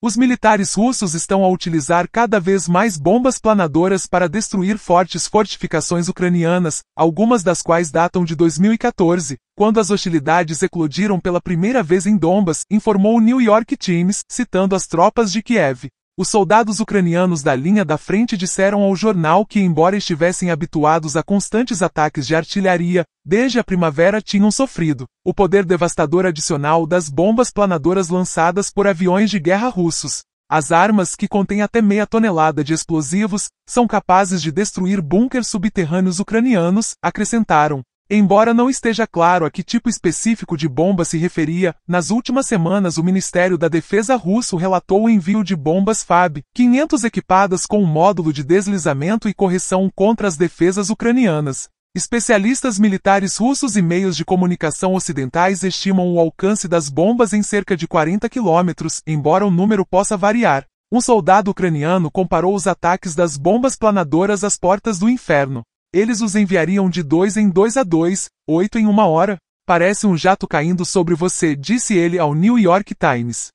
Os militares russos estão a utilizar cada vez mais bombas planadoras para destruir fortes fortificações ucranianas, algumas das quais datam de 2014, quando as hostilidades eclodiram pela primeira vez em Dombas, informou o New York Times, citando as tropas de Kiev. Os soldados ucranianos da linha da frente disseram ao jornal que, embora estivessem habituados a constantes ataques de artilharia, desde a primavera tinham sofrido o poder devastador adicional das bombas planadoras lançadas por aviões de guerra russos. As armas, que contêm até meia tonelada de explosivos, são capazes de destruir bunkers subterrâneos ucranianos, acrescentaram. Embora não esteja claro a que tipo específico de bomba se referia, nas últimas semanas o Ministério da Defesa russo relatou o envio de bombas FAB, 500 equipadas com um módulo de deslizamento e correção contra as defesas ucranianas. Especialistas militares russos e meios de comunicação ocidentais estimam o alcance das bombas em cerca de 40 quilômetros, embora o número possa variar. Um soldado ucraniano comparou os ataques das bombas planadoras às portas do inferno. Eles os enviariam de dois em dois a dois, oito em uma hora. Parece um jato caindo sobre você, disse ele ao New York Times.